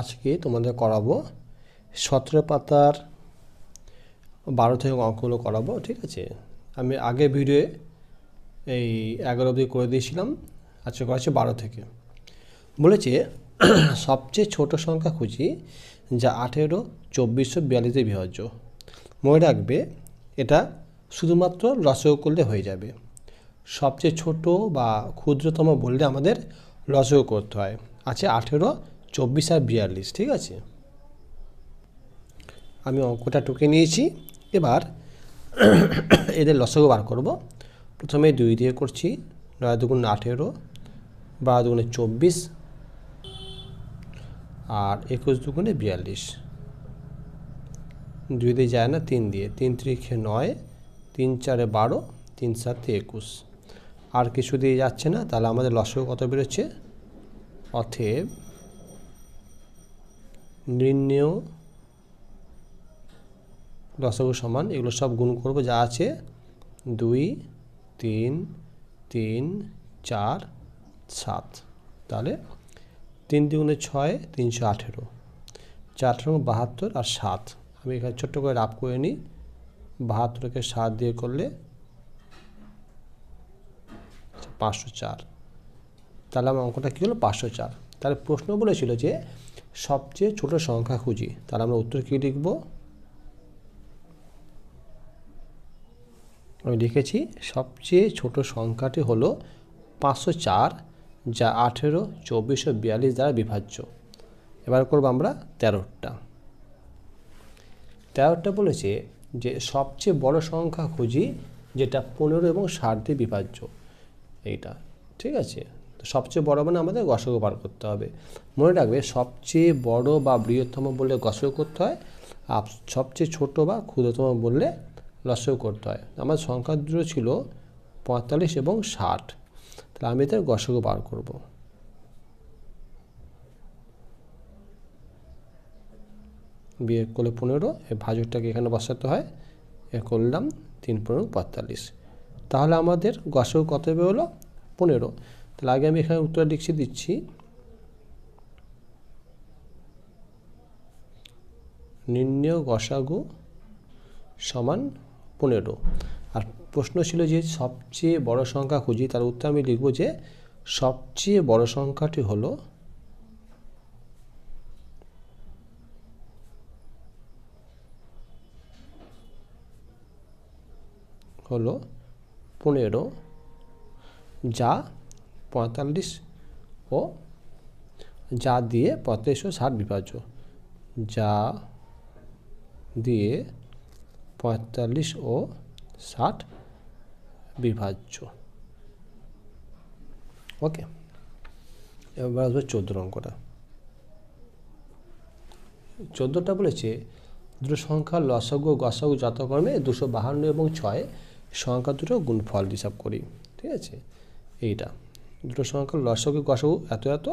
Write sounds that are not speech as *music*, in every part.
আজকে তোমাদের করাবো সতেরো পাতার বারো থেকে অঙ্কগুলো করাবো ঠিক আছে আমি আগে ভিডিওয়ে এই এগারো অবধি করে দিয়েছিলাম আজকে হচ্ছে বারো থেকে বলেছে সবচেয়ে ছোট সংখ্যা খুঁজি যা আঠেরো চব্বিশশো বিয়াল্লিশে বিভাজ্য মনে রাখবে এটা শুধুমাত্র লসও করলে হয়ে যাবে সবচেয়ে ছোট বা ক্ষুদ্রতম বললে আমাদের লসও করতে হয় আছে আঠেরো চব্বিশ আর বিয়াল্লিশ ঠিক আছে আমি অঙ্কটা টুকে নিয়েছি এবার *coughs* এদের লসগো বার করব প্রথমে দুই দিয়ে করছি নয় দুগুণ আঠেরো বারো দুগুণে চব্বিশ আর একুশ দুগুণে বিয়াল্লিশ দুই দিয়ে যায় না তিন দিয়ে তিন ত্রিখে নয় তিন চারে বারো তিন সাতে একুশ আর কিছু দিয়ে যাচ্ছে না তাহলে আমাদের লসক কত বেরোচ্ছে অথেব নির্ণেয় লসাগু সমান এগুলো সব গুণ করব যা আছে দুই তিন তিন চার সাত তাহলে তিন দ্বিগুণে ছয় তিনশো আঠেরো চার বাহাত্তর আর সাত আমি এখানে ছোট্ট করে রাফ করে নিই বাহাত্তরকে সাত দিয়ে করলে পাঁচশো চার তাহলে আমার অঙ্কটা কী হলো পাঁচশো চার তাহলে প্রশ্ন বলেছিল যে সবচেয়ে ছোট সংখ্যা খুঁজি তাহলে আমরা উত্তর কী লিখব আমি লিখেছি সবচেয়ে ছোট সংখ্যাটি হলো পাঁচশো চার যা আঠেরো চব্বিশশো বিয়াল্লিশ দ্বারা বিভাজ্য এবার করব আমরা তেরোটা তেরোটা বলেছে যে সবচেয়ে বড় সংখ্যা খুঁজি যেটা পনেরো এবং ষাট দিয়ে বিভাজ্য এইটা ঠিক আছে সবচেয়ে বড় মানে আমাদের গসগো বার করতে হবে মনে রাখবে সবচেয়ে বড় বা বৃহত্তম বললে গসগো করতে হয় আর সবচেয়ে ছোট বা ক্ষুদ্রতম বললে লসও করতে হয় আমার সংখ্যা দুটো ছিল পঁয়তাল্লিশ এবং ষাট তাহলে আমি তার গসগো বার করব বিয়ে করলে পনেরো ভাজকটাকে এখানে বসাতে হয় এ করলাম তিন পনেরো পঁয়তাল্লিশ তাহলে আমাদের গসগো কত হলো পনেরো তাহলে আগে আমি এখানে উত্তরটা লিখছি দিচ্ছি নির্ণয় গসাগু সমান পনেরো আর প্রশ্ন ছিল যে সবচেয়ে বড় সংখ্যা খুঁজি তার উত্তর আমি লিখব যে সবচেয়ে বড় সংখ্যাটি হলো হলো পনেরো যা পঁয়তাল্লিশ ও যা দিয়ে ও ষাট বিভাজ্য যা দিয়ে পঁয়তাল্লিশ ও ষাট বিভাজ্য ওকে এবার আসবে চোদ্দো অঙ্কটা চোদ্দোটা বলেছে দুটো সংখ্যা লসগ্য গসগ যথাক্রমে দুশো বাহান্ন এবং ছয় সংখ্যা দুটো গুণফল হিসাব করি ঠিক আছে এইটা দুটো সংখ্যার লসাগু গসাগু এত এত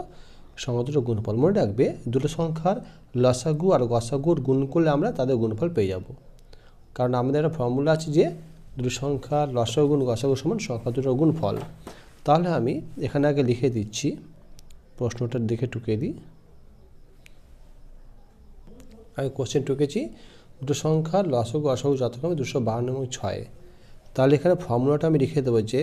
সঙ্গে দুটো গুণফল মনে রাখবে দুটো সংখ্যার লসাগু আর গসাগুর গুণ করলে আমরা তাদের গুণফল পেয়ে যাব কারণ আমাদের একটা ফর্মুলা আছে যে দুটো সংখ্যার লসাগু গুণ গসাগু সমান সংখ্যা দুটো গুণফল তাহলে আমি এখানে আগে লিখে দিচ্ছি প্রশ্নটার দিকে টুকে দিই আমি কোশ্চেন টুকেছি দুটো সংখ্যার লসগু অসগু যথাক্রমে দুশো বাহান্ন এবং ছয় তাহলে এখানে ফর্মুলাটা আমি লিখে দেবো যে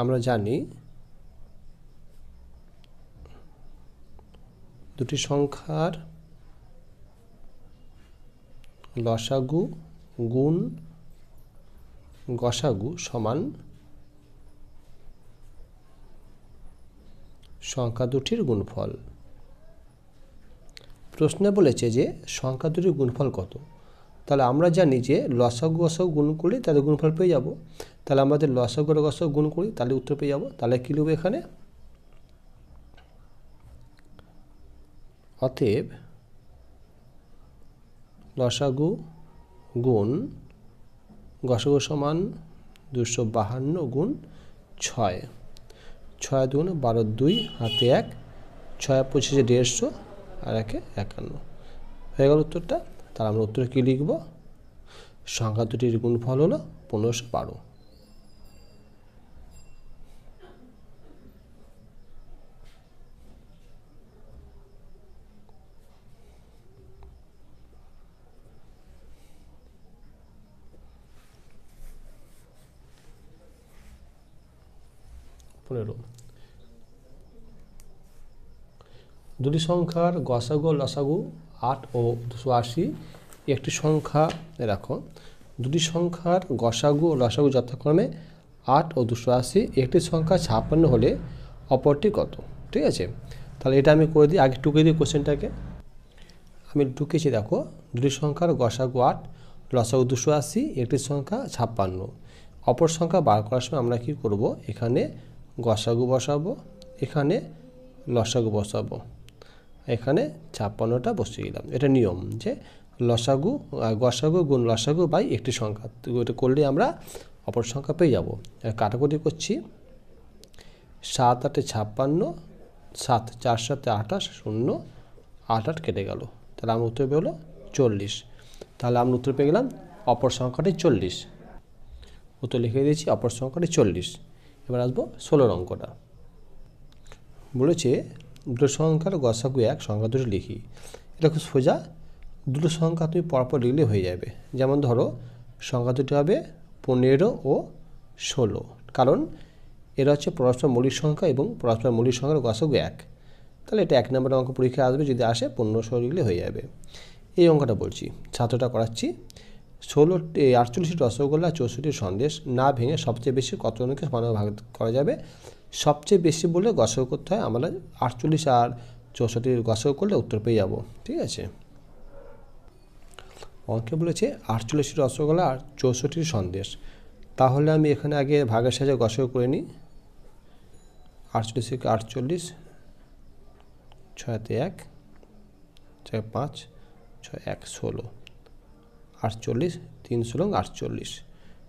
আমরা জানি দুটি সংখ্যার লসাগু গুণ গসাগু সমান সংখ্যা দুটির গুণফল প্রশ্নে বলেছে যে সংখ্যা দুটির গুণফল কত তাহলে আমরা জানি যে লসাগু অসাগু গুণ করলে তাদের গুণফল পেয়ে যাব তাহলে আমাদের লসাগর রসক গুণ করি তাহলে উত্তর পেয়ে যাবো তাহলে কী লিখবো এখানে অতএব লসাগু গুণ গসগু সমান দুশো বাহান্ন গুণ ছয় ছয় দুগুণ বারো দুই হাতে এক ছয় পঁচিশে দেড়শো আর একে একান্ন হয়ে গেল উত্তরটা তাহলে আমরা উত্তরে কী লিখব সংখ্যা দুটির গুণফল হলো পনেরোশো বারো পনেরো দুটি সংখ্যার গসাগু লসাগু আট ও দুশো আশি একটি সংখ্যা রাখো দুটি সংখ্যার গসাগু ও লসাগু যথাক্রমে আট ও দুশো আশি একটি সংখ্যা ছাপ্পান্ন হলে অপরটি কত ঠিক আছে তাহলে এটা আমি করে দিই আগে টুকে দিই কোশ্চেনটাকে আমি ঢুকেছি দেখো দুটি সংখ্যার গসাগু আট লসাগু দুশো আশি একটি সংখ্যা ছাপ্পান্ন অপর সংখ্যা বার করার সময় আমরা কি করব এখানে গসাগু বসাবো এখানে লসাগু বসাবো এখানে ছাপ্পান্নটা বসিয়ে দিলাম এটা নিয়ম যে লসাগু গসাগু গুণ লসাগু বাই একটি সংখ্যা এটা করলে আমরা অপর সংখ্যা পেয়ে যাবো কাটাকুটি করছি সাত আটে ছাপ্পান্ন সাত চার সাতে আঠাশ শূন্য আট আট কেটে গেল তাহলে আমার উত্তর পেয়ে হলো চল্লিশ তাহলে আমরা উত্তর পেয়ে গেলাম অপর সংখ্যাটি চল্লিশ উত্তর লিখে দিয়েছি অপর সংখ্যাটি চল্লিশ এবার আসবো ষোলোর অঙ্কটা বলেছে দুটো সংখ্যার গসাগু এক সংখ্যা দুটো লিখি এটা খুব সোজা দুটো সংখ্যা তুমি পরপর লিখলে হয়ে যাবে যেমন ধরো সংখ্যা দুটি হবে পনেরো ও ষোলো কারণ এরা হচ্ছে পরস্পর মৌলিক সংখ্যা এবং পরস্পর মৌলিক সংখ্যার গসাগু এক তাহলে এটা এক নম্বর অঙ্ক পরীক্ষা আসবে যদি আসে পনেরো ষোলো লিখলে হয়ে যাবে এই অঙ্কটা বলছি ছাত্রটা করাচ্ছি ষোলো আটচল্লিশটি রসগোল্লা চৌষট্টি সন্দেশ না ভেঙে সবচেয়ে বেশি কতজনকে সমানভাবে ভাগ করা যাবে সবচেয়ে বেশি বলে গসর করতে হয় আমরা আটচল্লিশ আর চৌষট্টি গসর করলে উত্তর পেয়ে যাব ঠিক আছে অঙ্কে বলেছে আটচল্লিশটি রসগোল্লা আর চৌষট্টির সন্দেশ তাহলে আমি এখানে আগে ভাগের সাহায্যে গসর করে নিই আটচল্লিশ থেকে আটচল্লিশ ছয়তে এক ছয় পাঁচ ছয় এক ষোলো আটচল্লিশ তিনশো ষোলো আটচল্লিশ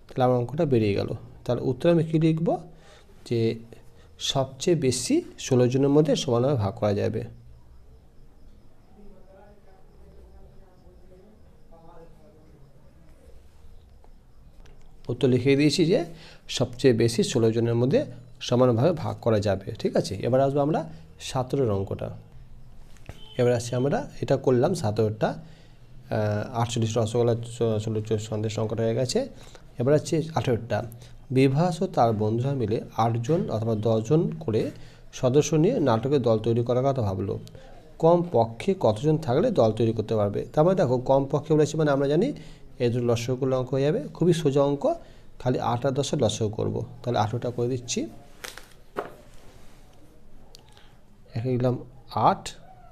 তাহলে আমার অঙ্কটা বেরিয়ে গেল তাহলে উত্তর আমি কী লিখব যে সবচেয়ে বেশি ষোলো জনের মধ্যে সমানভাবে ভাগ করা যাবে উত্তর লিখে দিয়েছি যে সবচেয়ে বেশি ষোলো জনের মধ্যে সমানভাবে ভাগ করা যাবে ঠিক আছে এবার আসবো আমরা সতেরোর অঙ্কটা এবার আসছি আমরা এটা করলাম সতেরোটা আটচল্লিশ রসগোল্লা চল্লিশ সন্দেশ সংকট হয়ে গেছে এবার হচ্ছে আঠেরোটা বিভাস ও তার বন্ধুরা মিলে আটজন অথবা দশজন করে সদস্য নিয়ে নাটকের দল তৈরি করার কথা ভাবলো কম পক্ষে কতজন থাকলে দল তৈরি করতে পারবে তার মানে দেখো কম পক্ষে বলেছি মানে আমরা জানি এদের দুটো অঙ্ক হয়ে যাবে খুবই সোজা অঙ্ক খালি আট আর দশের লস্য করবো তাহলে আঠেরোটা করে দিচ্ছি এখানে দিলাম আট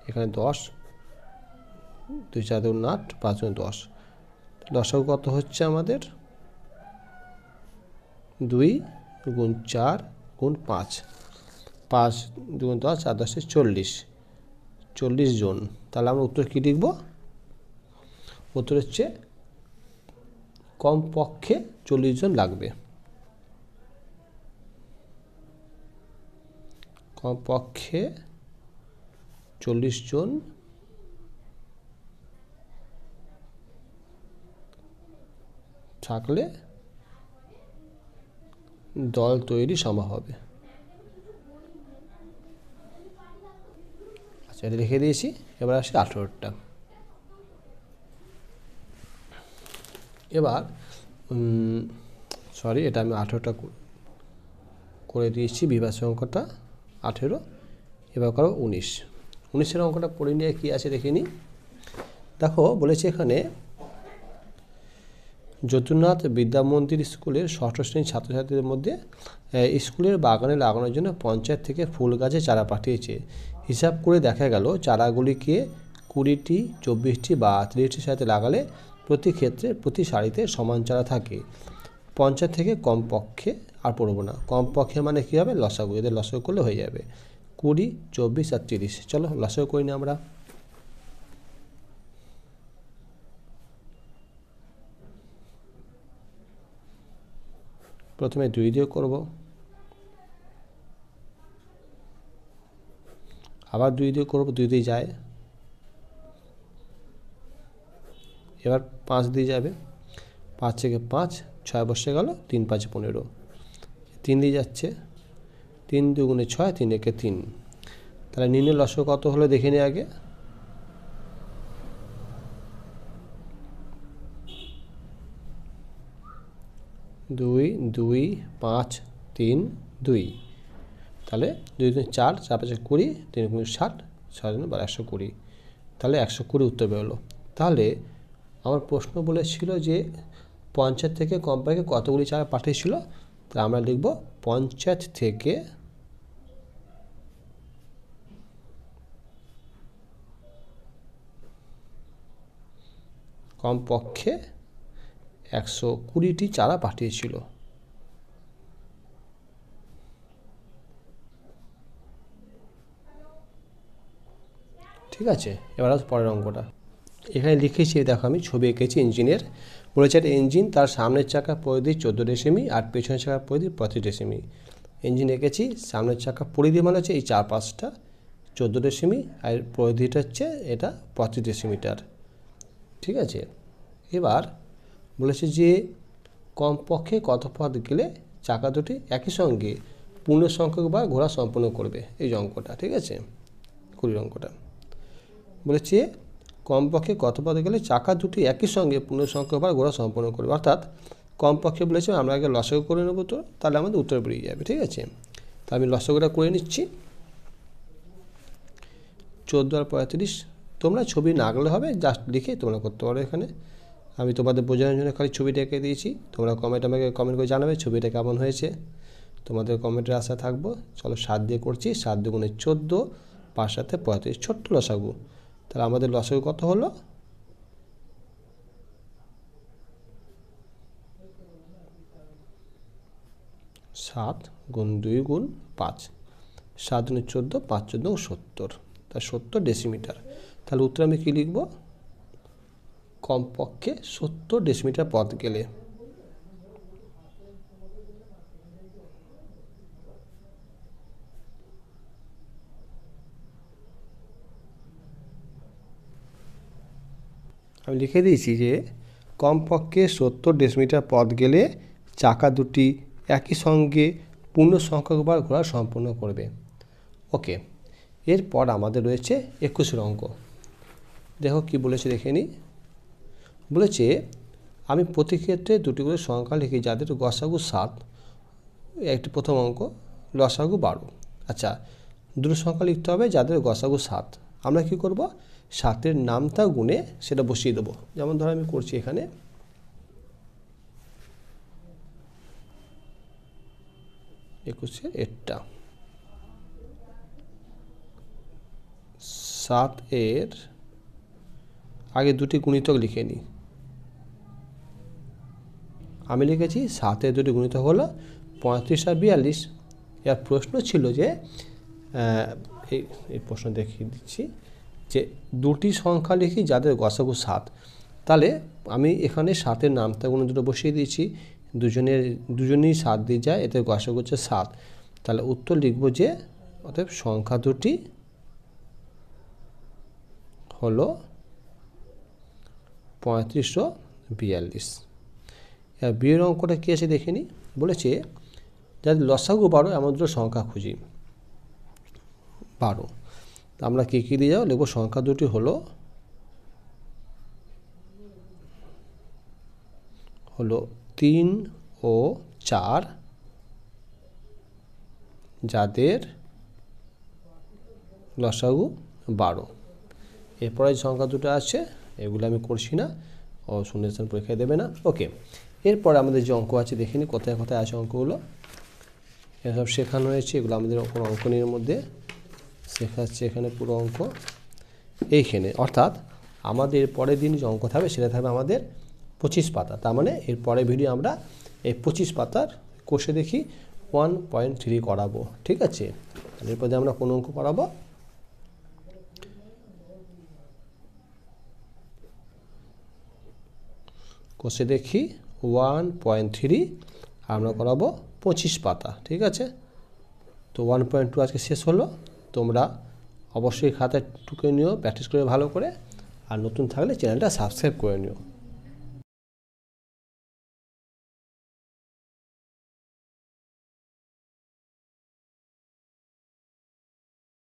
এখানে দশ দুই চার দুগুণ আট পাঁচ গুণ দশ দশক কত হচ্ছে আমাদের দুই গুণ চার গুণ পাঁচ পাঁচ দুগুণ দশ চার দশে চল্লিশ চল্লিশ জন তাহলে আমরা উত্তর কী লিখব উত্তর হচ্ছে কমপক্ষে চল্লিশ জন লাগবে কমপক্ষে চল্লিশ জন থাকলে দল তৈরি সম্ভব হবে আচ্ছা এটা লিখে দিয়েছি এবার আসি আঠেরোটা এবার সরি এটা আমি আঠেরোটা করে দিয়েছি বিভাস অঙ্কটা আঠেরো এবার করো উনিশ উনিশের অঙ্কটা পড়ে নিয়ে কী আছে দেখিনি দেখো বলেছি এখানে যতুনাথ বিদ্যা মন্দির স্কুলের ষষ্ঠ শ্রেণীর ছাত্রছাত্রীদের মধ্যে স্কুলের বাগানে লাগানোর জন্য পঞ্চায়েত থেকে ফুল গাছে চারা পাঠিয়েছে হিসাব করে দেখা গেল চারাগুলিকে কুড়িটি চব্বিশটি বা তিরিশটির সাথে লাগালে প্রতি ক্ষেত্রে প্রতি সারিতে সমান চারা থাকে পঞ্চায়েত থেকে কমপক্ষে আর পড়বো না কমপক্ষে মানে কী হবে লসাগু এদের লসাগু করলে হয়ে যাবে কুড়ি চব্বিশ আর তিরিশ চলো লসাগু করি না আমরা প্রথমে দুই দিয়ে করব আবার দুই দিয়ে করব দুই দিয়ে যায় এবার পাঁচ দিয়ে যাবে পাঁচ থেকে পাঁচ ছয় বসে গেল তিন পাঁচ পনেরো তিন দিয়ে যাচ্ছে তিন দুগুণে ছয় তিন একে তিন তাহলে নিম্নে লস কত হলো দেখে নিই আগে দুই দুই পাঁচ তিন দুই তাহলে দুই দুই চার চার পাঁচ কুড়ি তিন কুড়ি ষাট ছয় জন বা একশো কুড়ি তাহলে একশো কুড়ি উত্তর বেরোলো তাহলে আমার প্রশ্ন বলেছিল যে পঞ্চায়েত থেকে কোম্পানিকে কতগুলি চার পাঠিয়েছিল তা আমরা লিখব পঞ্চায়েত থেকে কমপক্ষে একশো কুড়িটি চারা পাঠিয়েছিল ঠিক আছে এবার পরের অঙ্কটা এখানে লিখেছি দেখো আমি ছবি এঁকেছি ইঞ্জিনের বলেছে একটা ইঞ্জিন তার সামনের চাকা পরিধি চোদ্দো ডেসিমি আর পেছনের চাকা পরিধি পঁয়ত্রিশ ডেসিমি ইঞ্জিন এঁকেছি সামনের চাকা পরিধি মানে হচ্ছে এই চার পাঁচটা চোদ্দো ডেসিমি আর পরিধিটা হচ্ছে এটা পঁচিশ ডেসিমিটার ঠিক আছে এবার বলেছে যে কমপক্ষে কত পথ গেলে চাকা দুটি একই সঙ্গে পূর্ণ সংখ্যক বা ঘোড়া সম্পূর্ণ করবে এই অঙ্কটা ঠিক আছে কুড়ির অঙ্কটা বলেছে কমপক্ষে কত পথ গেলে চাকা দুটি একই সঙ্গে পূর্ণ সংখ্যক বা ঘোড়া সম্পূর্ণ করবে অর্থাৎ কমপক্ষে বলেছে আমরা আগে লসাগু করে নেবো তো তাহলে আমাদের উত্তর বেরিয়ে যাবে ঠিক আছে তা আমি লসকটা করে নিচ্ছি চোদ্দো আর পঁয়ত্রিশ তোমরা ছবি না হবে জাস্ট লিখে তোমরা করতে পারো এখানে আমি তোমাদের বোঝানোর জন্য খালি ছবিটা এঁকে দিয়েছি তোমরা কমেন্ট আমাকে কমেন্ট করে জানাবে ছবিটা কেমন হয়েছে তোমাদের কমেন্টের আশা থাকবো চলো সাত দিয়ে করছি সাত দু গুণে চোদ্দো পাঁচ সাথে পঁয়ত্রিশ ছোট্ট লসাগু তাহলে আমাদের লসাগু কত হলো সাত গুণ দুই গুণ পাঁচ সাত গুণে চোদ্দো পাঁচ চোদ্দো সত্তর তা সত্তর ডেসিমিটার তাহলে উত্তর আমি কী লিখবো কমপক্ষে সত্তর ডেসিমিটার পথ গেলে আমি লিখে দিয়েছি যে কমপক্ষে সত্তর ডেসিমিটার পথ গেলে চাকা দুটি একই সঙ্গে পূর্ণ সংখ্যকবার ঘোরা সম্পূর্ণ করবে ওকে এরপর আমাদের রয়েছে একুশের অঙ্ক দেখো কি বলেছে দেখে নিই বলেছে আমি প্রতি ক্ষেত্রে দুটি করে সংখ্যা লিখি যাদের গসাগু সাত একটি প্রথম অঙ্ক লসাগু বারো আচ্ছা দুটো সংখ্যা লিখতে হবে যাদের গসাগু সাত আমরা কি করব সাতের নামটা গুণে সেটা বসিয়ে দেবো যেমন ধরো আমি করছি এখানে একুশে এরটা সাত এর আগে দুটি গুণিতক লিখে নিই আমি লিখেছি সাতে দুটি গুণিত হলো পঁয়ত্রিশ আর বিয়াল্লিশ এর প্রশ্ন ছিল যে এই এই প্রশ্ন দেখিয়ে দিচ্ছি যে দুটি সংখ্যা লিখি যাদের গসাগু সাত তাহলে আমি এখানে সাতের নামটা কোনো দুটো বসিয়ে দিয়েছি দুজনের দুজনেই সাত দিয়ে যায় এতে গসাগু হচ্ছে সাত তাহলে উত্তর লিখব যে অতএব সংখ্যা দুটি হলো পঁয়ত্রিশশো বিয়াল্লিশ হ্যাঁ বিয়ের অঙ্কটা কী আছে দেখিনি বলেছে যাদের লসাগু বারো এমন দুটো সংখ্যা খুঁজি বারো তা আমরা কী কী দিয়ে যাও লিখব সংখ্যা দুটি হলো হলো তিন ও চার যাদের লসাগু বারো এরপরে সংখ্যা দুটো আছে এগুলো আমি করছি না ও শূন্যস্থান পরীক্ষায় দেবে না ওকে এরপরে আমাদের যে অঙ্ক আছে দেখে কোথায় কোথায় আছে অঙ্কগুলো এসব শেখানো হয়েছে এগুলো আমাদের কোনো অঙ্ক নিয়ে মধ্যে শেখাচ্ছে এখানে পুরো অঙ্ক এইখানে অর্থাৎ আমাদের পরের দিন যে অঙ্ক থাকবে সেটা থাকবে আমাদের পঁচিশ পাতা তার মানে এর পরে ভিডিও আমরা এই পঁচিশ পাতার কোষে দেখি ওয়ান পয়েন্ট থ্রি করাবো ঠিক আছে এরপরে আমরা কোন অঙ্ক করাবো কোষে দেখি ওয়ান পয়েন্ট থ্রি আমরা করাবো পঁচিশ পাতা ঠিক আছে তো ওয়ান পয়েন্ট টু আজকে শেষ হলো তোমরা অবশ্যই খাতায় টুকে নিও প্র্যাকটিস করে ভালো করে আর নতুন থাকলে চ্যানেলটা সাবস্ক্রাইব করে নিও